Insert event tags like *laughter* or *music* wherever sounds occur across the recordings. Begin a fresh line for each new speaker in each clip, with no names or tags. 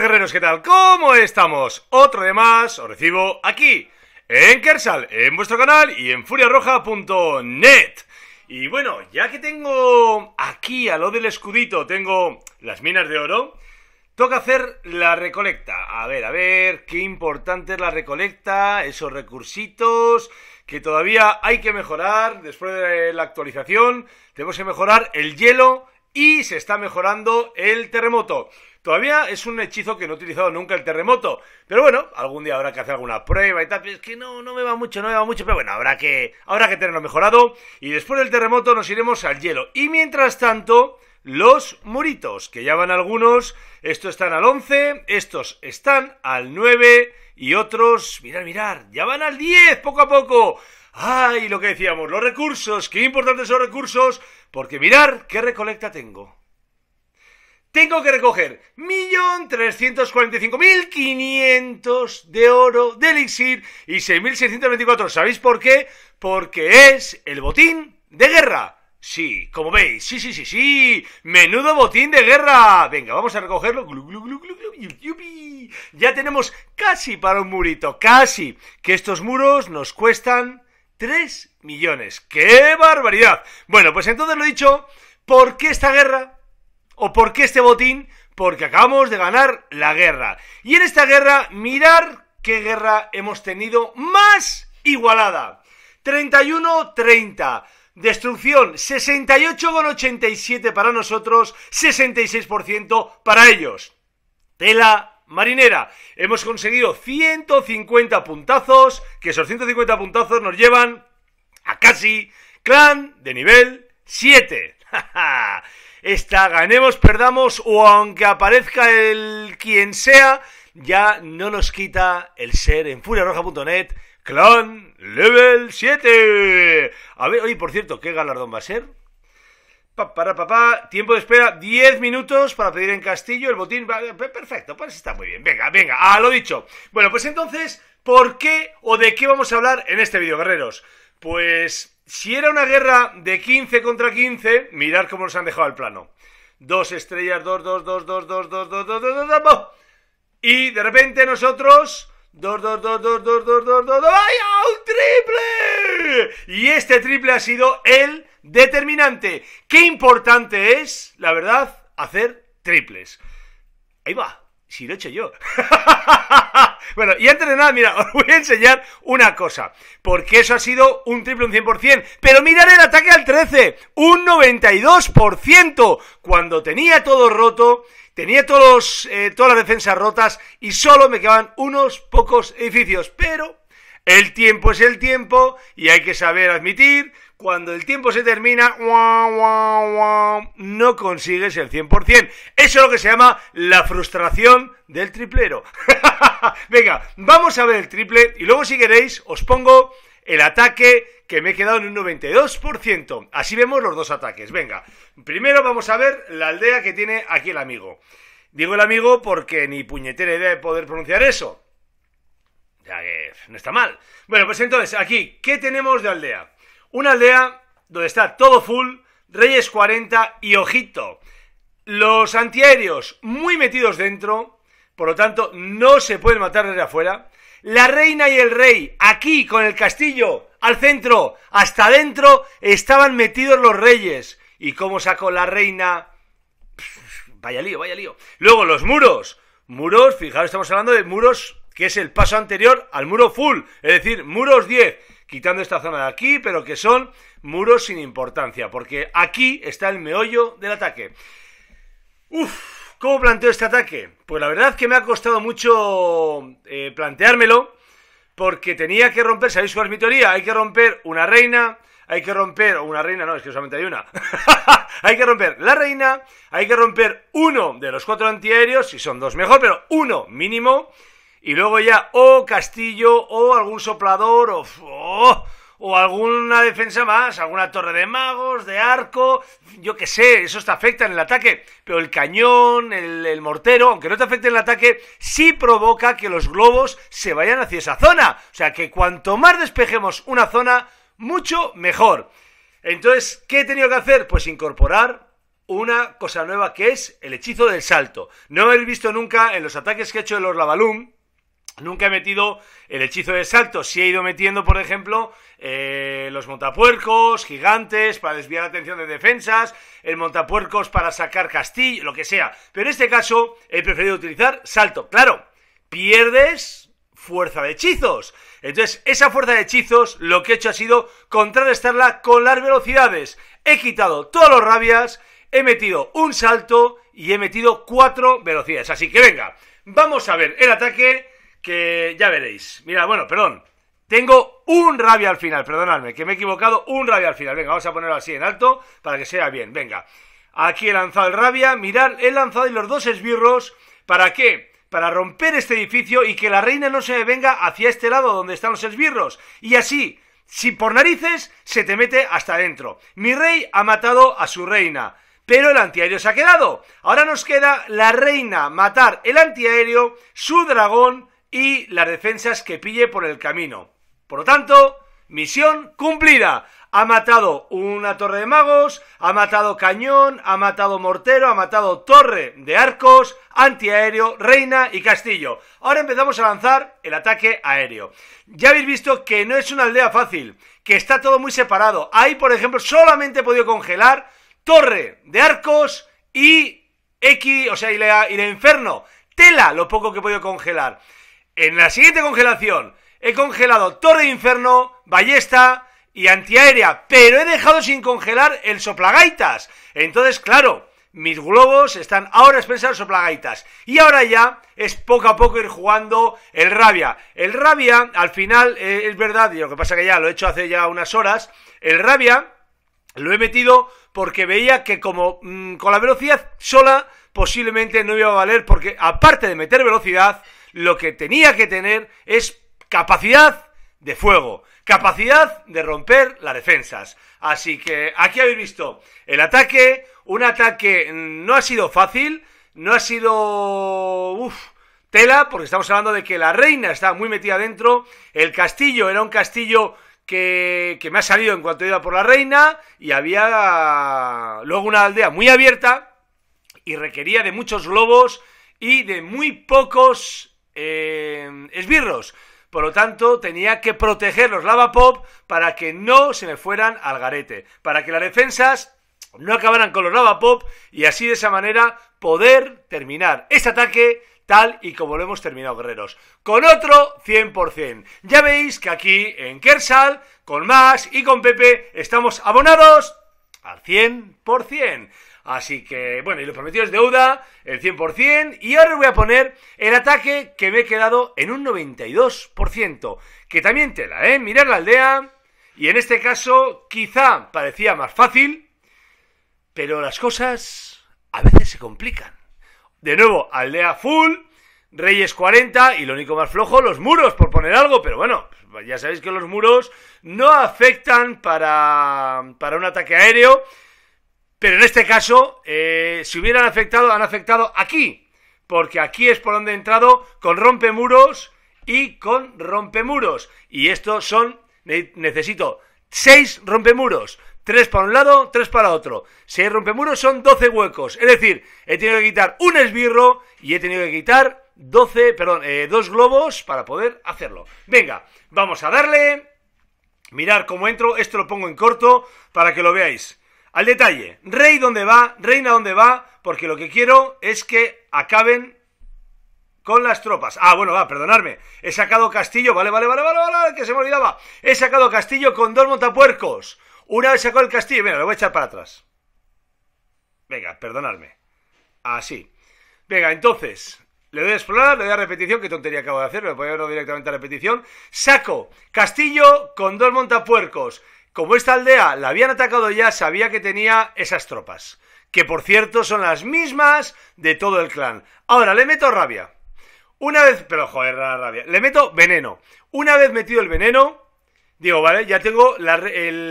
guerreros, ¿qué tal? ¿Cómo estamos? Otro de más os recibo aquí, en Kersal, en vuestro canal y en furiarroja.net Y bueno, ya que tengo aquí a lo del escudito, tengo las minas de oro Toca hacer la recolecta. A ver, a ver, qué importante es la recolecta, esos recursitos que todavía hay que mejorar después de la actualización. Tenemos que mejorar el hielo y se está mejorando el terremoto. Todavía es un hechizo que no he utilizado nunca el terremoto. Pero bueno, algún día habrá que hacer alguna prueba y tal. Es que no, no me va mucho, no me va mucho. Pero bueno, habrá que, habrá que tenerlo mejorado. Y después del terremoto nos iremos al hielo. Y mientras tanto, los muritos, que ya van algunos. Estos están al 11, estos están al 9 y otros, mirad, mirad. ya van al 10 poco a poco. ¡Ay! Lo que decíamos, los recursos. ¡Qué importantes son los recursos! Porque mirar qué recolecta tengo tengo que recoger 1.345.500 de oro de elixir y 6.624. ¿Sabéis por qué? Porque es el botín de guerra. Sí, como veis, sí, sí, sí, sí, menudo botín de guerra. Venga, vamos a recogerlo. Ya tenemos casi para un murito, casi. Que estos muros nos cuestan 3 millones. ¡Qué barbaridad! Bueno, pues entonces lo dicho, ¿por qué esta guerra? ¿O por qué este botín? Porque acabamos de ganar la guerra. Y en esta guerra, mirar qué guerra hemos tenido más igualada. 31-30. Destrucción 68,87 para nosotros, 66% para ellos. Tela marinera. Hemos conseguido 150 puntazos, que esos 150 puntazos nos llevan a casi clan de nivel 7. *laughs* está ganemos, perdamos o aunque aparezca el quien sea, ya no nos quita el ser en furiaroja.net. Clan Level 7. A ver, oye, por cierto, ¿qué galardón va a ser? para papá, tiempo de espera, 10 minutos para pedir en Castillo el botín. Perfecto, pues está muy bien. Venga, venga, a lo dicho. Bueno, pues entonces, ¿por qué o de qué vamos a hablar en este vídeo, guerreros? Pues si era una guerra de 15 contra 15, mirad cómo nos han dejado al plano. Dos estrellas, dos, dos, dos, dos, dos, dos, dos, dos, dos, dos, dos. Y de repente nosotros... Dos, dos, dos, dos, dos, dos, dos, dos, ¡Ay! ¡Un triple! Y este triple ha sido el determinante. Qué importante es, la verdad, hacer triples. Ahí va si lo he hecho yo. *laughs* bueno, y antes de nada, mira, *laughs* os voy a enseñar una cosa. Porque eso ha sido un triple un 100%. Pero mirad el ataque al 13. Un 92%. Cuando tenía todo roto, tenía todos, eh, todas las defensas rotas y solo me quedaban unos pocos edificios. Pero el tiempo es el tiempo y hay que saber admitir cuando el tiempo se termina, no consigues el 100%. Eso es lo que se llama la frustración del triplero. *laughs* Venga, vamos a ver el triple y luego si queréis os pongo el ataque que me he quedado en un 92%. Así vemos los dos ataques. Venga, primero vamos a ver la aldea que tiene aquí el amigo. Digo el amigo porque ni puñetera idea de poder pronunciar eso. Ya que no está mal. Bueno, pues entonces, aquí, ¿qué tenemos de aldea? Una aldea donde está todo full, Reyes 40 y ojito. Los antiaéreos muy metidos dentro, por lo tanto no se pueden matar desde afuera. La reina y el rey, aquí con el castillo, al centro, hasta adentro, estaban metidos los reyes. ¿Y cómo sacó la reina? vaya lío, vaya lío. Luego los muros. Muros, fijaros, estamos hablando de muros que es el paso anterior al muro full, es decir, muros 10 quitando esta zona de aquí, pero que son muros sin importancia, porque aquí está el meollo del ataque. Uf, ¿cómo planteo este ataque? Pues la verdad que me ha costado mucho eh, planteármelo, porque tenía que romper, ¿sabéis cuál es mi teoría? Hay que romper una reina, hay que romper, una reina no, es que solamente hay una. *laughs* hay que romper la reina, hay que romper uno de los cuatro antiaéreos, si son dos mejor, pero uno mínimo. Y luego ya, o Castillo, o algún soplador, o, oh, o alguna defensa más, alguna torre de magos, de arco, yo qué sé, eso te afecta en el ataque. Pero el cañón, el, mortero, aunque no te afecte en el ataque, sí provoca que los globos se vayan hacia esa zona. O sea que cuanto más despejemos una zona, mucho mejor. Entonces, ¿qué he tenido que hacer? Pues incorporar una cosa nueva que es el hechizo del salto. No me habéis visto nunca en los ataques que he hecho de los Lavalum, Nunca he metido el hechizo de salto. Si he ido metiendo, por ejemplo, eh, los montapuercos, gigantes, para desviar la atención de defensas, el montapuercos para sacar castillo, lo que sea. Pero en este caso he preferido utilizar salto. Claro, pierdes fuerza de hechizos. Entonces, esa fuerza de hechizos lo que he hecho ha sido contrarrestarla con las velocidades. He quitado todos los rabias, he metido un salto y he metido cuatro velocidades. Así que venga, vamos a ver el ataque que ya veréis. Mira, bueno, perdón. Tengo un rabia al final, perdonadme, que me he equivocado, un rabia al final. Venga, vamos a ponerlo así en alto para que sea bien. Venga, aquí he lanzado el rabia, mirad, he lanzado y los dos esbirros. ¿Para qué? Para romper este edificio y que la reina no se venga hacia este lado donde están los esbirros. Y así, si por narices, se te mete hasta adentro. Mi rey ha matado a su reina pero el antiaéreo se ha quedado. Ahora nos queda la reina matar el antiaéreo, su dragón, y las defensas que pille por el camino. Por lo tanto, misión cumplida. Ha matado una torre de magos, ha matado cañón, ha matado mortero, ha matado torre de arcos, antiaéreo, reina y castillo. Ahora empezamos a lanzar el ataque aéreo. Ya habéis visto que no es una aldea fácil, que está todo muy separado. Ahí, por ejemplo, solamente he podido congelar torre de arcos y X, o sea, y el y inferno. Tela, lo poco que he podido congelar. En la siguiente congelación he congelado Torre de Inferno, Ballesta y Antiaérea, pero he dejado sin congelar el Soplagaitas. Entonces, claro, mis globos están ahora expensas en soplagaitas. Y ahora ya es poco a poco ir jugando el rabia. El rabia, al final, eh, es verdad, y lo que pasa que ya lo he hecho hace ya unas horas, el rabia lo he metido porque veía que como mm, con la velocidad sola posiblemente no iba a valer porque aparte de meter velocidad, lo que tenía que tener es capacidad de fuego, capacidad de romper las defensas. Así que aquí habéis visto el ataque, un ataque no ha sido fácil, no ha sido... tela, porque estamos hablando de que la reina estaba muy metida dentro, el castillo era un castillo que, que, me ha salido en cuanto iba por la reina y había luego una aldea muy abierta y requería de muchos globos y de muy pocos Em, esbirros. Por lo tanto, tenía que proteger los Lavapop para que no se me fueran al garete. Para que las defensas no acabaran con los Lavapop y así de esa manera poder terminar este ataque tal y como lo hemos terminado, guerreros. Con otro 100%. Ya veis que aquí en Kersal, con más y con Pepe, estamos abonados al 100%. Así que, bueno, y lo prometido es deuda, el 100%. Y ahora voy a poner el ataque que me he quedado en un 92%. Que también te tela, ¿eh? Mirar la aldea. Y en este caso, quizá parecía más fácil. Pero las cosas a veces se complican. De nuevo, aldea full. Reyes 40 y lo único más flojo, los muros, por poner algo, pero bueno, ya sabéis que los muros no afectan para, para un ataque aéreo pero en este caso, eh, si hubieran afectado, han afectado aquí, porque aquí es por donde he entrado con rompemuros y con rompemuros. Y estos son, necesito seis rompemuros, tres para un lado, tres para otro. Seis rompemuros son 12 huecos, es decir, he tenido que quitar un esbirro y he tenido que quitar 12, perdón, eh, dos globos para poder hacerlo. Venga, vamos a darle. Mirar cómo entro, esto lo pongo en corto para que lo veáis. Al detalle, rey dónde va, reina dónde va, porque lo que quiero es que acaben con las tropas. Ah, bueno, va, perdonarme. He sacado Castillo, vale, vale, vale, vale, que se me olvidaba. He sacado Castillo con dos montapuercos. Una vez sacó el Castillo, venga, lo voy a echar para atrás. Venga, perdonadme. Así. Venga, entonces, le doy a explorar, le doy a repetición, qué tontería acabo de hacer, me voy a verlo directamente a repetición. Saco Castillo con dos montapuercos. Como esta aldea la habían atacado ya, sabía que tenía esas tropas, que por cierto son las mismas de todo el clan. Ahora le meto rabia. Una vez, pero joder, la rabia. Le meto veneno. Una vez metido el veneno, digo, vale, ya tengo el,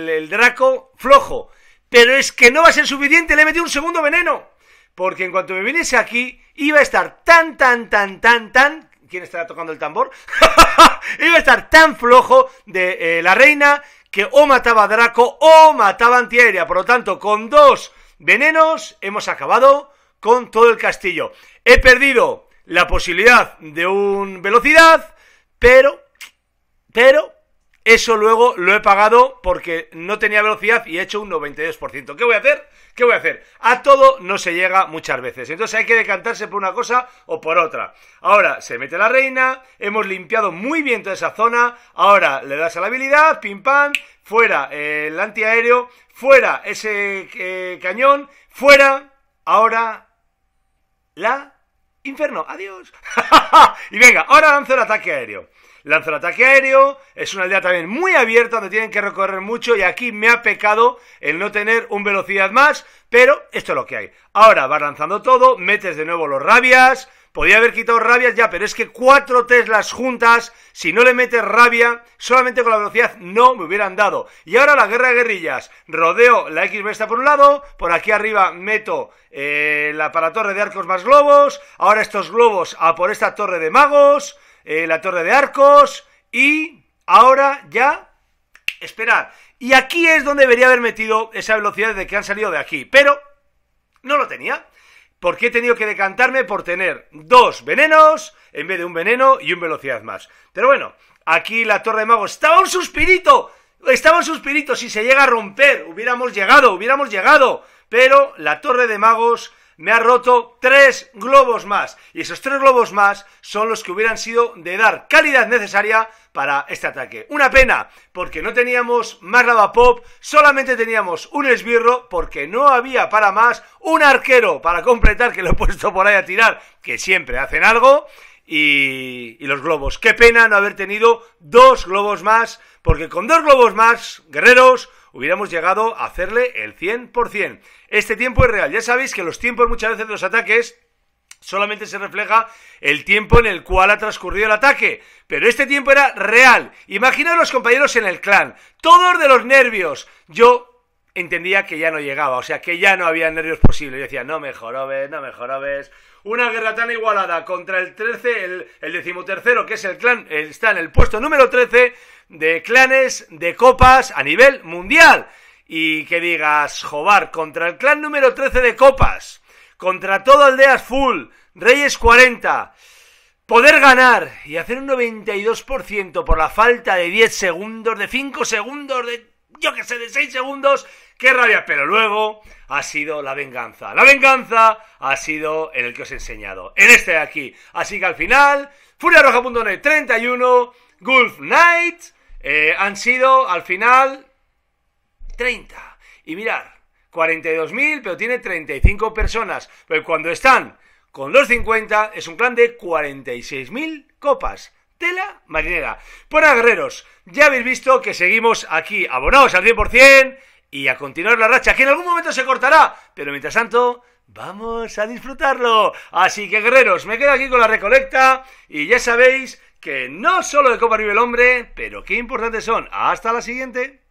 el draco flojo. Pero es que no va a ser suficiente, le he metido un segundo veneno. Porque en cuanto me viniese aquí, iba a estar tan, tan, tan, tan, tan quién estará tocando el tambor. *laughs* Iba a estar tan flojo de eh, la reina que o mataba a Draco o mataba a Antiaérea. Por lo tanto, con dos venenos hemos acabado con todo el castillo. He perdido la posibilidad de un velocidad, pero, pero, eso luego lo he pagado porque no tenía velocidad y he hecho un 92%. ¿Qué voy a hacer? ¿Qué voy a hacer? A todo no se llega muchas veces. Entonces hay que decantarse por una cosa o por otra. Ahora se mete la reina, hemos limpiado muy bien toda esa zona. Ahora le das a la habilidad, pim pam, fuera eh, el antiaéreo, fuera ese eh, cañón, fuera. Ahora la Inferno, adiós. *laughs* y venga, ahora lanzo el ataque aéreo. Lanzo el ataque aéreo, es una aldea también muy abierta donde tienen que recorrer mucho y aquí me ha pecado el no tener un velocidad más, pero esto es lo que hay. Ahora vas lanzando todo, metes de nuevo los rabias, Podía haber quitado rabias ya, pero es que cuatro Teslas juntas, si no le metes rabia, solamente con la velocidad no me hubieran dado. Y ahora la guerra de guerrillas. Rodeo la X está por un lado, por aquí arriba meto eh, la para torre de arcos más globos, ahora estos globos a por esta torre de magos, eh, la torre de arcos y ahora ya... Esperar. Y aquí es donde debería haber metido esa velocidad de que han salido de aquí. Pero no lo tenía porque he tenido que decantarme por tener dos venenos en vez de un veneno y un velocidad más. Pero bueno, aquí la Torre de Magos estaba un suspirito. Estaba un suspirito. Si se llega a romper, hubiéramos llegado, hubiéramos llegado. Pero la Torre de Magos me ha roto tres globos más. Y esos tres globos más son los que hubieran sido de dar calidad necesaria para este ataque. Una pena, porque no teníamos más lavapop, solamente teníamos un esbirro, porque no había para más un arquero para completar, que lo he puesto por ahí a tirar, que siempre hacen algo. Y, y, los globos. Qué pena no haber tenido dos globos más, porque con dos globos más, guerreros, hubiéramos llegado a hacerle el 100%. Este tiempo es real. Ya sabéis que los tiempos muchas veces de los ataques solamente se refleja el tiempo en el cual ha transcurrido el ataque. Pero este tiempo era real. Imaginaos los compañeros en el clan, todos de los nervios. Yo entendía que ya no llegaba, o sea, que ya no había nervios posibles. Yo decía, no me jorobes, no me jorobes. Una guerra tan igualada contra el 13, el, el decimotercero, que es el clan, eh, está en el puesto número 13 de clanes de copas a nivel mundial. Y que digas, jobar, contra el clan número 13 de copas, contra todo Aldeas Full, Reyes 40, poder ganar y hacer un 92% por la falta de 10 segundos, de 5 segundos, de yo que sé, de 6 segundos, Qué rabia, pero luego ha sido la venganza. La venganza ha sido en el que os he enseñado, en este de aquí. Así que al final, furiaroja.net 31, Gulf Knight, eh, han sido al final 30. Y mirar, 42.000, pero tiene 35 personas. Pero cuando están con los 50, es un clan de 46.000 copas. Tela marinera. Bueno, guerreros, ya habéis visto que seguimos aquí, abonados al 100%, y a continuar la racha, que en algún momento se cortará, pero mientras tanto, vamos a disfrutarlo. Así que, guerreros, me quedo aquí con la recolecta y ya sabéis que no solo de copa vive el hombre, pero qué importantes son. Hasta la siguiente.